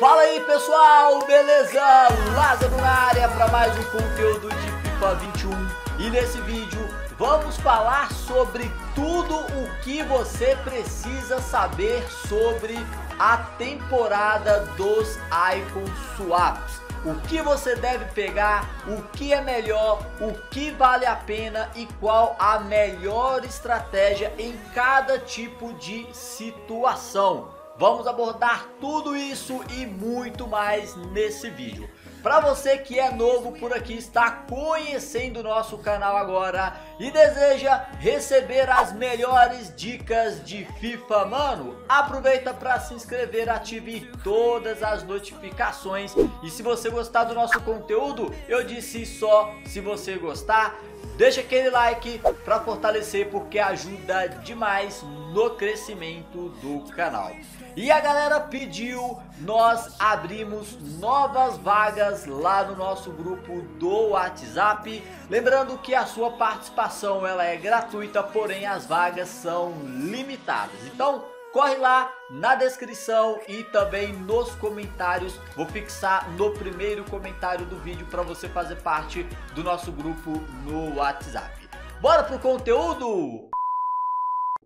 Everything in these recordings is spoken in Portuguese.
Fala aí pessoal, beleza? Lázaro na área para mais um conteúdo de FIFA 21 e nesse vídeo vamos falar sobre tudo o que você precisa saber sobre a temporada dos iPhone Swaps. O que você deve pegar, o que é melhor, o que vale a pena e qual a melhor estratégia em cada tipo de situação. Vamos abordar tudo isso e muito mais nesse vídeo. Para você que é novo por aqui, está conhecendo o nosso canal agora e deseja receber as melhores dicas de FIFA, mano, aproveita para se inscrever, ative todas as notificações. E se você gostar do nosso conteúdo, eu disse só se você gostar, deixa aquele like para fortalecer porque ajuda demais no crescimento do canal e a galera pediu, nós abrimos novas vagas lá no nosso grupo do WhatsApp. Lembrando que a sua participação ela é gratuita, porém as vagas são limitadas. Então, corre lá na descrição e também nos comentários. Vou fixar no primeiro comentário do vídeo para você fazer parte do nosso grupo no WhatsApp. Bora pro conteúdo?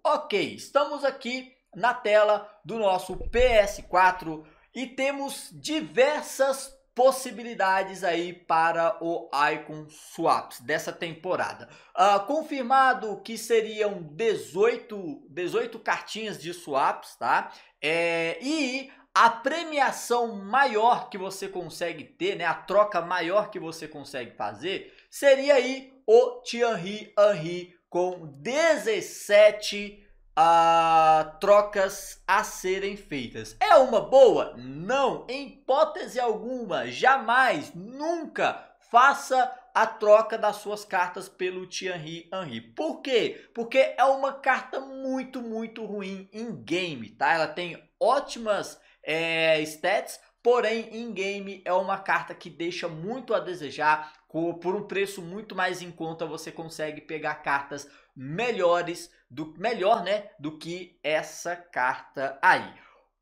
Ok, estamos aqui na tela do nosso PS4 e temos diversas possibilidades aí para o Icon Swaps dessa temporada. Uh, confirmado que seriam 18, 18 cartinhas de swaps, tá? É, e a premiação maior que você consegue ter, né? A troca maior que você consegue fazer seria aí o Thierry Henry com 17 a trocas a serem feitas. É uma boa? Não, em hipótese alguma, jamais, nunca faça a troca das suas cartas pelo Thierry Henry. Por quê? Porque é uma carta muito, muito ruim em game, tá? Ela tem ótimas é, stats, Porém, em game é uma carta que deixa muito a desejar. Por um preço muito mais em conta, você consegue pegar cartas melhores do melhor, né, do que essa carta aí.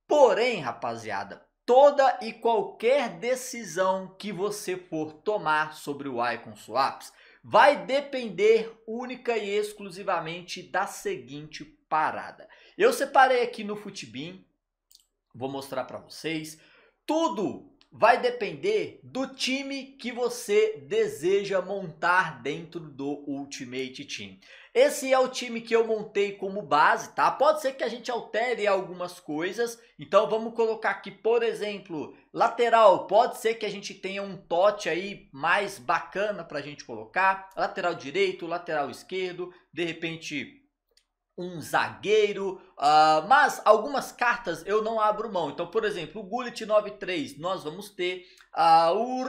Porém, rapaziada, toda e qualquer decisão que você for tomar sobre o Icon Swaps vai depender única e exclusivamente da seguinte parada. Eu separei aqui no Futibin, vou mostrar para vocês. Tudo vai depender do time que você deseja montar dentro do Ultimate Team. Esse é o time que eu montei como base, tá? Pode ser que a gente altere algumas coisas. Então vamos colocar aqui, por exemplo, lateral. Pode ser que a gente tenha um tote aí mais bacana pra gente colocar. Lateral direito, lateral esquerdo, de repente um zagueiro, uh, mas algumas cartas eu não abro mão. Então, por exemplo, o Gullit 93 nós vamos ter, uh, o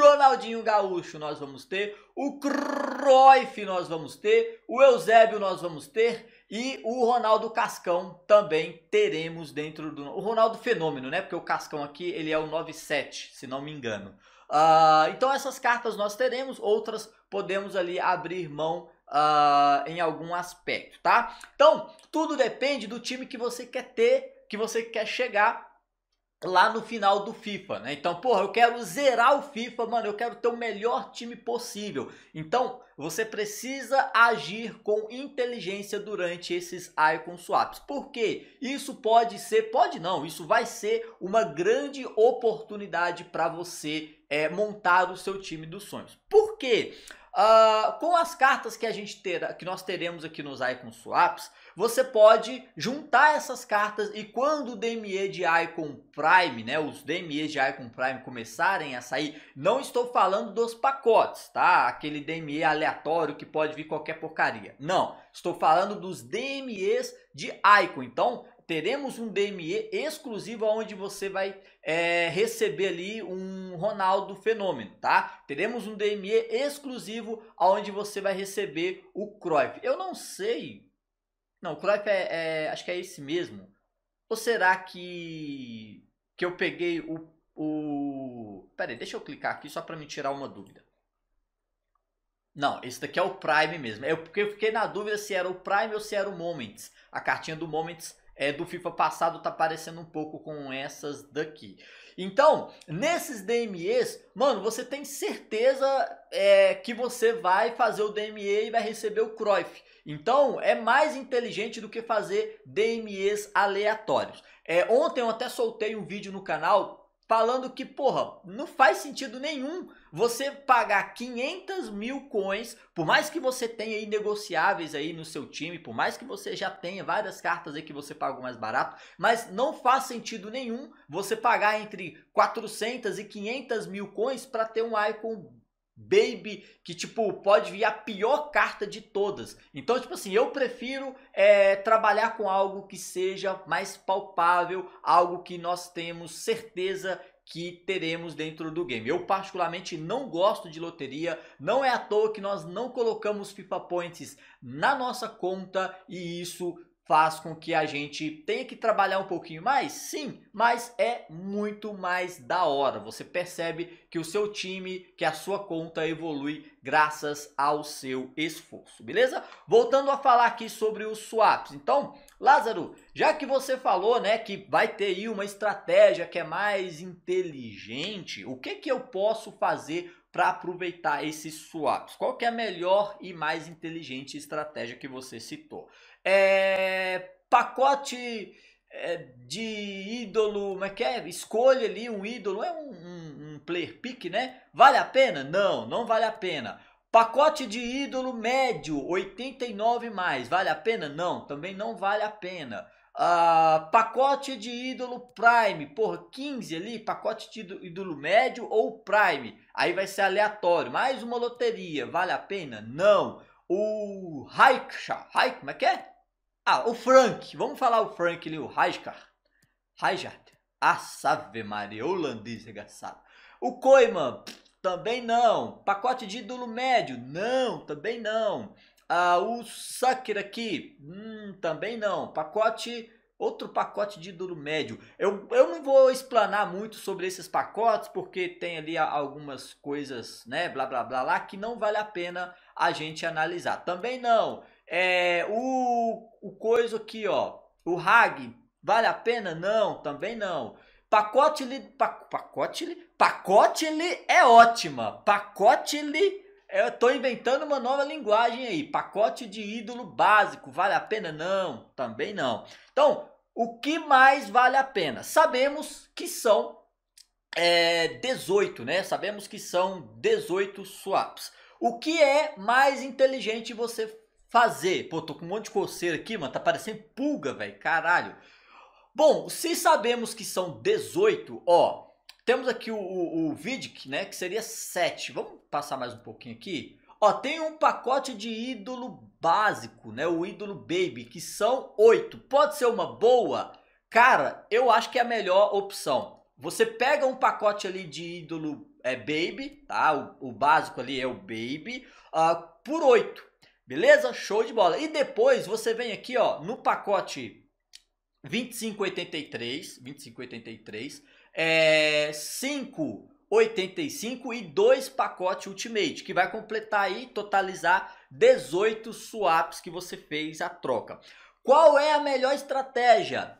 Ronaldinho Gaúcho nós vamos ter, o Cruyff nós vamos ter, o Eusébio nós vamos ter e o Ronaldo Cascão também teremos dentro do... O Ronaldo Fenômeno, né? Porque o Cascão aqui ele é o 97, se não me engano. Uh, então essas cartas nós teremos, outras podemos ali abrir mão uh, em algum aspecto, tá? Então, tudo depende do time que você quer ter, que você quer chegar lá no final do FIFA, né? Então, porra, eu quero zerar o FIFA, mano, eu quero ter o melhor time possível. Então, você precisa agir com inteligência durante esses icon swaps. Porque isso pode ser, pode não, isso vai ser uma grande oportunidade para você é, montar o seu time dos sonhos. Por quê? Porque Uh, com as cartas que a gente terá, que nós teremos aqui nos Icon Swaps, você pode juntar essas cartas e quando o DME de Icon Prime, né, os DMEs de Icon Prime começarem a sair, não estou falando dos pacotes, tá? Aquele DME aleatório que pode vir qualquer porcaria. Não, estou falando dos DMEs de Icon. Então, teremos um DME exclusivo onde você vai é, receber ali um Ronaldo Fenômeno, tá? Teremos um DME exclusivo onde você vai receber o Cruyff. Eu não sei, não, o Cruyff é, é, acho que é esse mesmo. Ou será que que eu peguei o, o... Pera aí, deixa eu clicar aqui só para me tirar uma dúvida. Não, esse daqui é o Prime mesmo. É porque eu fiquei na dúvida se era o Prime ou se era o Moments. A cartinha do Moments é, do FIFA passado tá parecendo um pouco com essas daqui. Então, nesses DMEs, mano, você tem certeza é, que você vai fazer o DME e vai receber o Cruyff. Então, é mais inteligente do que fazer DMEs aleatórios. É, ontem eu até soltei um vídeo no canal falando que, porra, não faz sentido nenhum você pagar 500 mil coins, por mais que você tenha aí negociáveis aí no seu time, por mais que você já tenha várias cartas aí que você paga mais barato, mas não faz sentido nenhum você pagar entre 400 e 500 mil coins para ter um icon Baby, que tipo, pode vir a pior carta de todas. Então, tipo assim, eu prefiro é, trabalhar com algo que seja mais palpável, algo que nós temos certeza que teremos dentro do game. Eu particularmente não gosto de loteria, não é à toa que nós não colocamos FIFA Points na nossa conta e isso faz com que a gente tenha que trabalhar um pouquinho mais, sim, mas é muito mais da hora. Você percebe que o seu time, que a sua conta evolui graças ao seu esforço, beleza? Voltando a falar aqui sobre os swaps. Então, Lázaro, já que você falou, né, que vai ter aí uma estratégia que é mais inteligente, o que que eu posso fazer para aproveitar esses swaps? Qual que é a melhor e mais inteligente estratégia que você citou? É, pacote é, de ídolo, como é que é? Escolha ali um ídolo, é um, um, um player pick, né? Vale a pena? Não, não vale a pena. Pacote de ídolo médio, 89 mais. Vale a pena? Não, também não vale a pena. Uh, pacote de ídolo Prime, por 15 ali, pacote de ídolo médio ou Prime. Aí vai ser aleatório. Mais uma loteria, vale a pena? Não. O Raikcha, Raik, como é que é? Ah, o Frank. Vamos falar o Frank ali, o Raikar. a Save Maria, holandês, engraçado. O Koiman, também não. Pacote de ídolo médio? Não, também não. Ah, o Sucker aqui? Hum, também não. Pacote. Outro pacote de ídolo médio. Eu, eu não vou explanar muito sobre esses pacotes, porque tem ali algumas coisas, né? Blá blá blá lá, que não vale a pena a gente analisar. Também não. É, o, o coisa aqui, ó. O Hag, vale a pena? Não, também não pacote pac pacote ele pacote ele é ótima. pacote ele Eu tô inventando uma nova linguagem aí. Pacote de ídolo básico. Vale a pena? Não. Também não. Então, o que mais vale a pena? Sabemos que são é, 18, né? Sabemos que são 18 swaps. O que é mais inteligente você fazer? Pô, tô com um monte de coceira aqui, mano. Tá parecendo pulga, velho. Caralho. Bom, se sabemos que são 18, ó, temos aqui o, o, o Vidic, né, que seria 7. Vamos passar mais um pouquinho aqui. Ó, tem um pacote de ídolo básico, né, o ídolo baby, que são 8. Pode ser uma boa? Cara, eu acho que é a melhor opção. Você pega um pacote ali de ídolo é baby, tá? O, o básico ali é o baby, uh, por 8. Beleza? Show de bola. E depois você vem aqui, ó, no pacote 2583, 2583, é, 585 e dois pacotes Ultimate, que vai completar e totalizar 18 swaps que você fez a troca. Qual é a melhor estratégia?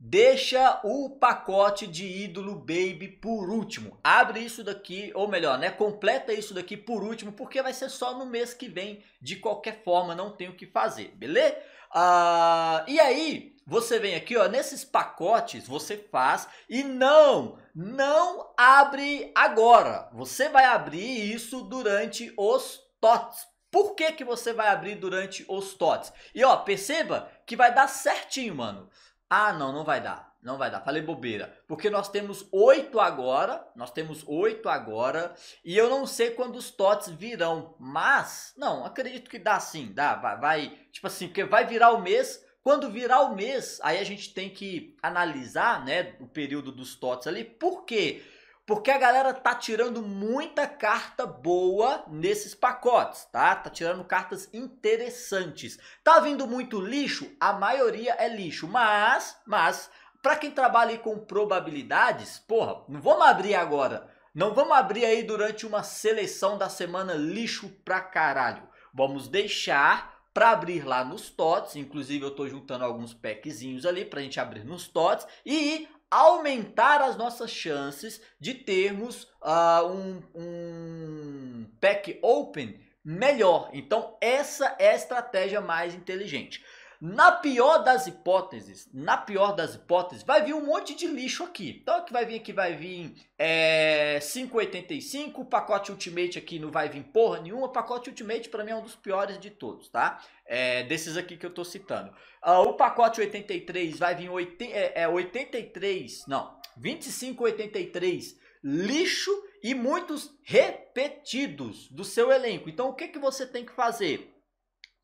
Deixa o pacote de ídolo baby por último. Abre isso daqui, ou melhor, né, completa isso daqui por último, porque vai ser só no mês que vem, de qualquer forma, não tem o que fazer, beleza? Ah, e aí, você vem aqui, ó, nesses pacotes você faz e não, não abre agora. Você vai abrir isso durante os TOTS. Por que, que você vai abrir durante os TOTS? E ó, perceba que vai dar certinho, mano. Ah, não, não vai dar. Não vai dar, falei bobeira. Porque nós temos oito agora, nós temos oito agora, e eu não sei quando os TOTS virão, mas, não, acredito que dá sim, dá, vai, vai tipo assim, porque vai virar o mês, quando virar o mês, aí a gente tem que analisar, né, o período dos TOTS ali. Por quê? Porque a galera tá tirando muita carta boa nesses pacotes, tá? Tá tirando cartas interessantes. Tá vindo muito lixo? A maioria é lixo, mas, mas para quem trabalha com probabilidades, porra, não vamos abrir agora. Não vamos abrir aí durante uma seleção da semana lixo pra caralho. Vamos deixar para abrir lá nos TOTS. Inclusive, eu estou juntando alguns packzinhos ali para a gente abrir nos TOTS e aumentar as nossas chances de termos uh, um, um pack open melhor. Então, essa é a estratégia mais inteligente. Na pior das hipóteses, na pior das hipóteses, vai vir um monte de lixo aqui. Então que vai vir aqui, vai vir é, 5,85, pacote Ultimate aqui não vai vir porra nenhuma, pacote Ultimate para mim é um dos piores de todos, tá? É, desses aqui que eu tô citando. Ah, o pacote 83 vai vir é, é 83, não, 25,83 lixo e muitos repetidos do seu elenco. Então o que, que você tem que fazer?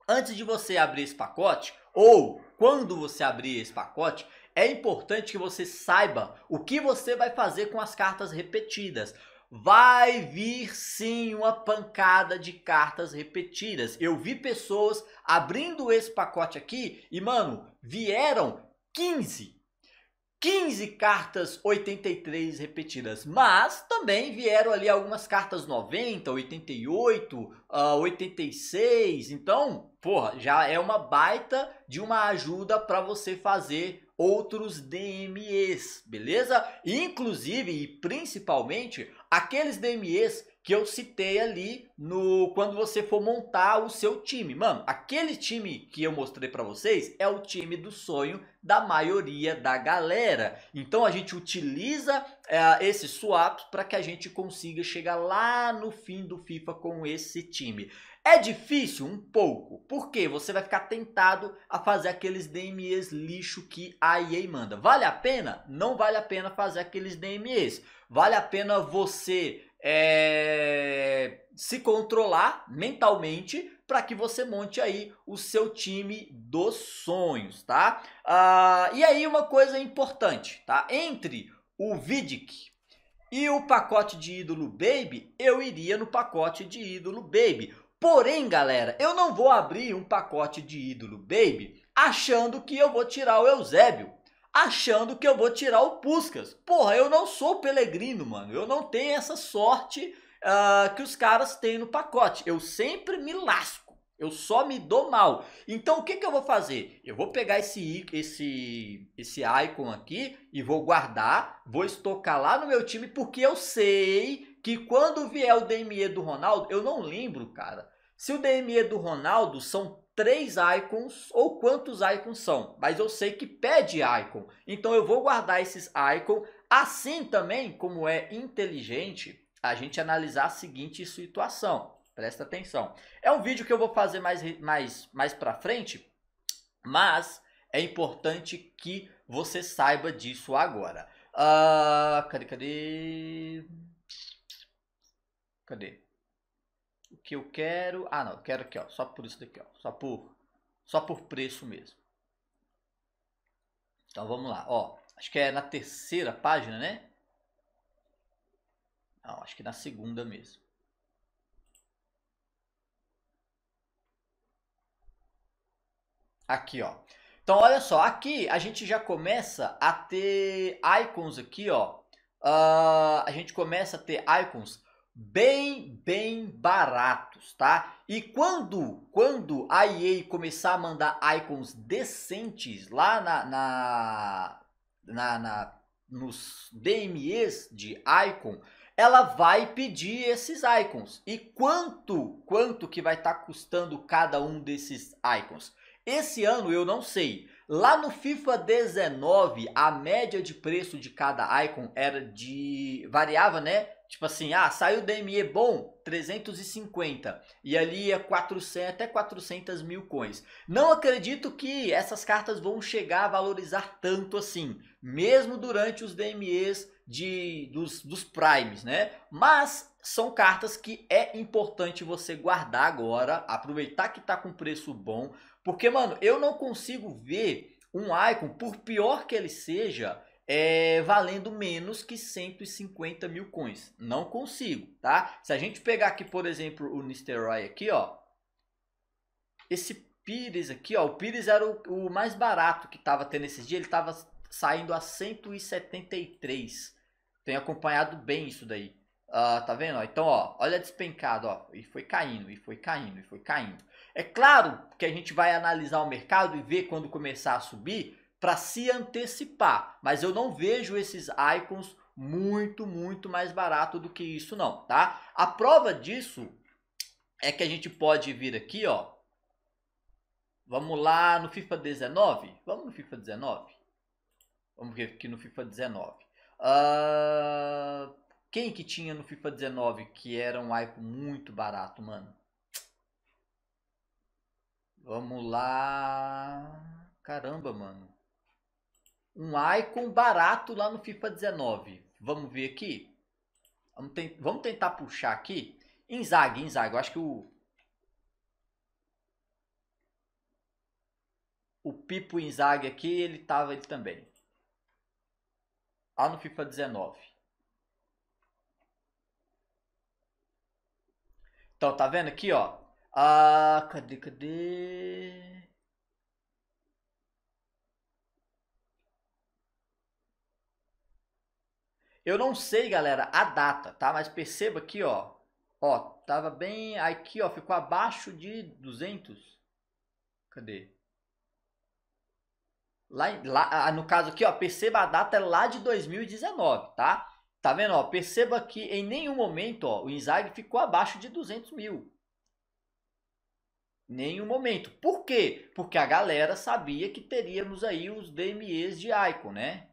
Antes de você abrir esse pacote, ou quando você abrir esse pacote, é importante que você saiba o que você vai fazer com as cartas repetidas. Vai vir sim uma pancada de cartas repetidas. Eu vi pessoas abrindo esse pacote aqui e, mano, vieram 15 15 cartas 83 repetidas, mas também vieram ali algumas cartas 90, 88, uh, 86. Então, porra, já é uma baita de uma ajuda para você fazer outros DMEs, beleza? Inclusive e principalmente aqueles DMEs que eu citei ali no quando você for montar o seu time. Mano, aquele time que eu mostrei para vocês é o time do sonho da maioria da galera. Então a gente utiliza é, esses para que a gente consiga chegar lá no fim do FIFA com esse time. É difícil um pouco, porque você vai ficar tentado a fazer aqueles DMEs lixo que a EA manda. Vale a pena? Não vale a pena fazer aqueles DMEs. Vale a pena você é, se controlar mentalmente para que você monte aí o seu time dos sonhos, tá? Ah, e aí uma coisa importante, tá? Entre o Vidic e o pacote de ídolo Baby, eu iria no pacote de ídolo Baby. Porém, galera, eu não vou abrir um pacote de ídolo Baby achando que eu vou tirar o Eusébio achando que eu vou tirar o Puskas. Porra, eu não sou Pelegrino, mano. Eu não tenho essa sorte uh, que os caras têm no pacote. Eu sempre me lasco. Eu só me dou mal. Então o que, que eu vou fazer? Eu vou pegar esse, esse, esse icon aqui e vou guardar. Vou estocar lá no meu time porque eu sei que quando vier o DME do Ronaldo, eu não lembro, cara. Se o DME do Ronaldo são três icons ou quantos icons são, mas eu sei que pede icon, então eu vou guardar esses icons. Assim também, como é inteligente, a gente analisar a seguinte situação. Presta atenção. É um vídeo que eu vou fazer mais, mais, mais para frente, mas é importante que você saiba disso agora. Uh, cadê, cadê? Cadê? o que eu quero. Ah, não, eu quero aqui, ó, só por isso daqui, ó, só por só por preço mesmo. Então vamos lá, ó, acho que é na terceira página, né? Não, acho que na segunda mesmo. Aqui, ó. Então, olha só, aqui a gente já começa a ter icons aqui, ó. Uh, a gente começa a ter icons bem, bem baratos, tá? E quando, quando a EA começar a mandar icons decentes lá na, na, na, na nos DMEs de icon, ela vai pedir esses icons. E quanto, quanto que vai estar tá custando cada um desses icons? Esse ano eu não sei. Lá no FIFA 19, a média de preço de cada icon era de variava, né? Tipo assim, ah, saiu DME bom, 350. E ali é 400, até 400 mil coins. Não acredito que essas cartas vão chegar a valorizar tanto assim. Mesmo durante os DMEs de, dos, dos primes, né? Mas são cartas que é importante você guardar agora. Aproveitar que tá com preço bom. Porque, mano, eu não consigo ver um icon, por pior que ele seja é, valendo menos que 150 mil coins. Não consigo, tá? Se a gente pegar aqui, por exemplo, o Nisteroy aqui, ó. Esse Pires aqui, ó. O Pires era o, o mais barato que tava tendo esses dias. Ele tava saindo a 173. Tenho acompanhado bem isso daí. Uh, tá vendo? Então, ó, olha despencado, ó. E foi caindo, e foi caindo, e foi caindo. É claro que a gente vai analisar o mercado e ver quando começar a subir para se antecipar, mas eu não vejo esses icons muito, muito mais barato do que isso não, tá? A prova disso é que a gente pode vir aqui, ó. Vamos lá no FIFA 19? Vamos no FIFA 19? Vamos ver aqui no FIFA 19. Uh, quem que tinha no FIFA 19 que era um icon muito barato, mano? Vamos lá. Caramba, mano um icon barato lá no FIFA 19. Vamos ver aqui. Vamos, te vamos tentar puxar aqui. Inzaghi, Inzaghi. Eu acho que o... O Pipo Inzaghi aqui, ele tava ele também. Lá no FIFA 19. Então, tá vendo aqui, ó. Ah, cadê, cadê? Eu não sei, galera, a data, tá? Mas perceba aqui, ó. Ó, tava bem aqui, ó, ficou abaixo de 200. Cadê? Lá, lá, ah, no caso aqui, ó, perceba a data é lá de 2019, tá? Tá vendo, ó? Perceba que em nenhum momento, ó, o Inzaghi ficou abaixo de 200 mil. Nenhum momento. Por quê? Porque a galera sabia que teríamos aí os DMEs de Icon, né?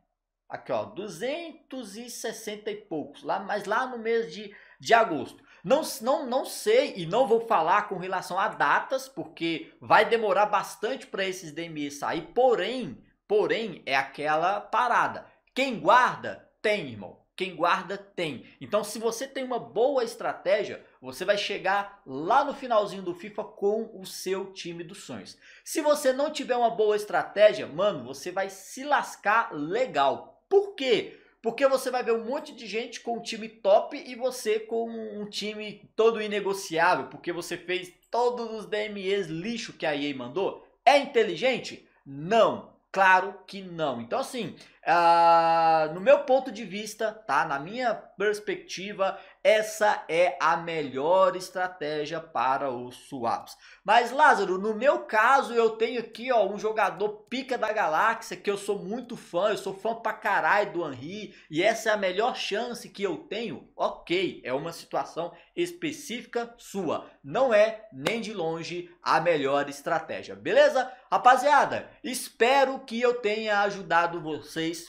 Aqui, ó, 260 e poucos, lá, mas lá no mês de, de agosto. Não, não, não sei e não vou falar com relação a datas, porque vai demorar bastante para esses DMEs sair, porém, porém, é aquela parada. Quem guarda, tem, irmão. Quem guarda tem. Então, se você tem uma boa estratégia, você vai chegar lá no finalzinho do FIFA com o seu time dos sonhos. Se você não tiver uma boa estratégia, mano, você vai se lascar legal. Por quê? Porque você vai ver um monte de gente com um time top e você com um time todo inegociável, porque você fez todos os DMEs lixo que a EA mandou. É inteligente? Não, claro que não. Então assim, ah, no meu ponto de vista, tá? Na minha perspectiva, essa é a melhor estratégia para os swaps. Mas Lázaro, no meu caso, eu tenho aqui ó, um jogador pica da galáxia que eu sou muito fã, eu sou fã pra caralho do Henry e essa é a melhor chance que eu tenho. Ok, é uma situação específica sua, não é nem de longe a melhor estratégia, beleza? Rapaziada, espero que eu tenha ajudado vocês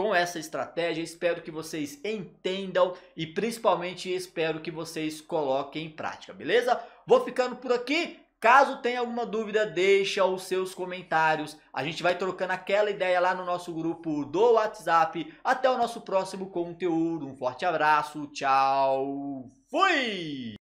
com essa estratégia. Espero que vocês entendam e principalmente espero que vocês coloquem em prática, beleza? Vou ficando por aqui. Caso tenha alguma dúvida, deixa os seus comentários. A gente vai trocando aquela ideia lá no nosso grupo do WhatsApp. Até o nosso próximo conteúdo. Um forte abraço, tchau, fui!